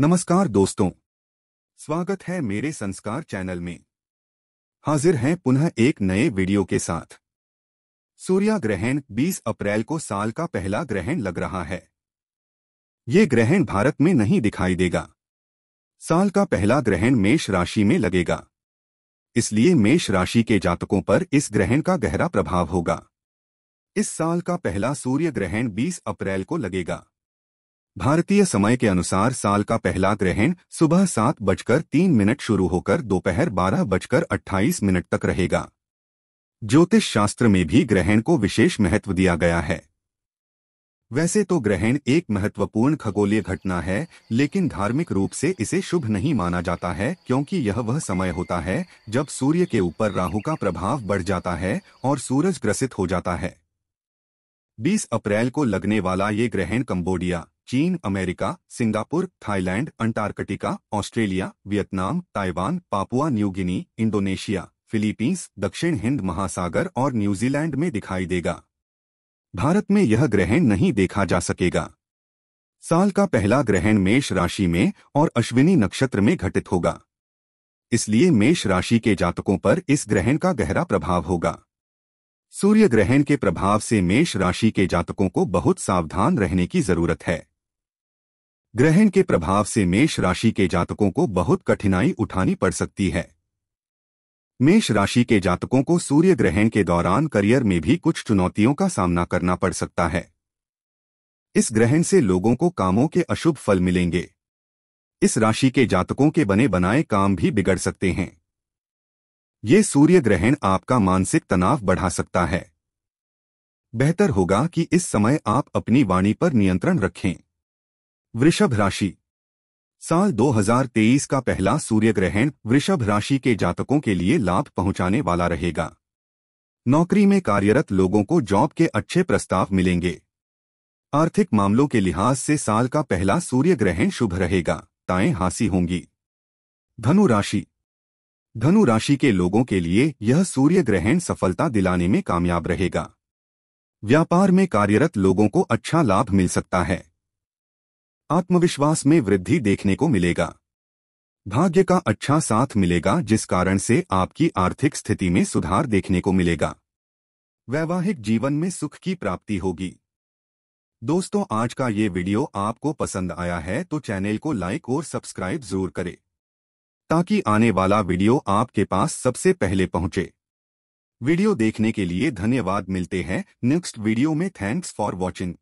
नमस्कार दोस्तों स्वागत है मेरे संस्कार चैनल में हाजिर हैं पुनः एक नए वीडियो के साथ सूर्य ग्रहण 20 अप्रैल को साल का पहला ग्रहण लग रहा है ये ग्रहण भारत में नहीं दिखाई देगा साल का पहला ग्रहण मेष राशि में लगेगा इसलिए मेष राशि के जातकों पर इस ग्रहण का गहरा प्रभाव होगा इस साल का पहला सूर्य ग्रहण 20 अप्रैल को लगेगा भारतीय समय के अनुसार साल का पहला ग्रहण सुबह सात बजकर तीन मिनट शुरू होकर दोपहर बारह बजकर अट्ठाईस मिनट तक रहेगा ज्योतिष शास्त्र में भी ग्रहण को विशेष महत्व दिया गया है वैसे तो ग्रहण एक महत्वपूर्ण खगोलीय घटना है लेकिन धार्मिक रूप से इसे शुभ नहीं माना जाता है क्योंकि यह वह समय होता है जब सूर्य के ऊपर राहु का प्रभाव बढ़ जाता है और सूरज ग्रसित हो जाता है 20 अप्रैल को लगने वाला ये ग्रहण कंबोडिया चीन America Singapore Thailand Antarctica Australia Vietnam Taiwan Papua New Guinea Indonesia Philippines दक्षिण हिंद महासागर और न्यूजीलैंड में दिखाई देगा भारत में यह ग्रहण नहीं देखा जा सकेगा साल का पहला ग्रहण मेष राशि में और अश्विनी नक्षत्र में घटित होगा इसलिए मेष राशि के जातकों पर इस ग्रहण का गहरा प्रभाव होगा सूर्य ग्रहण के प्रभाव से मेष राशि के जातकों को बहुत सावधान रहने की जरूरत है ग्रहण के प्रभाव से मेष राशि के जातकों को बहुत कठिनाई उठानी पड़ सकती है मेष राशि के जातकों को सूर्य ग्रहण के दौरान करियर में भी कुछ चुनौतियों का सामना करना पड़ सकता है इस ग्रहण से लोगों को कामों के अशुभ फल मिलेंगे इस राशि के जातकों के बने बनाए काम भी बिगड़ सकते हैं ये सूर्य ग्रहण आपका मानसिक तनाव बढ़ा सकता है बेहतर होगा कि इस समय आप अपनी वाणी पर नियंत्रण रखें वृषभ राशि साल 2023 का पहला सूर्य ग्रहण वृषभ राशि के जातकों के लिए लाभ पहुंचाने वाला रहेगा नौकरी में कार्यरत लोगों को जॉब के अच्छे प्रस्ताव मिलेंगे आर्थिक मामलों के लिहाज से साल का पहला सूर्य ग्रहण शुभ रहेगा ताएं हासी होंगी धनु राशि धनु राशि के लोगों के लिए यह सूर्य ग्रहण सफलता दिलाने में कामयाब रहेगा व्यापार में कार्यरत लोगों को अच्छा लाभ मिल सकता है आत्मविश्वास में वृद्धि देखने को मिलेगा भाग्य का अच्छा साथ मिलेगा जिस कारण से आपकी आर्थिक स्थिति में सुधार देखने को मिलेगा वैवाहिक जीवन में सुख की प्राप्ति होगी दोस्तों आज का ये वीडियो आपको पसंद आया है तो चैनल को लाइक और सब्सक्राइब जरूर करें ताकि आने वाला वीडियो आपके पास सबसे पहले पहुंचे वीडियो देखने के लिए धन्यवाद मिलते हैं नेक्स्ट वीडियो में थैंक्स फॉर वॉचिंग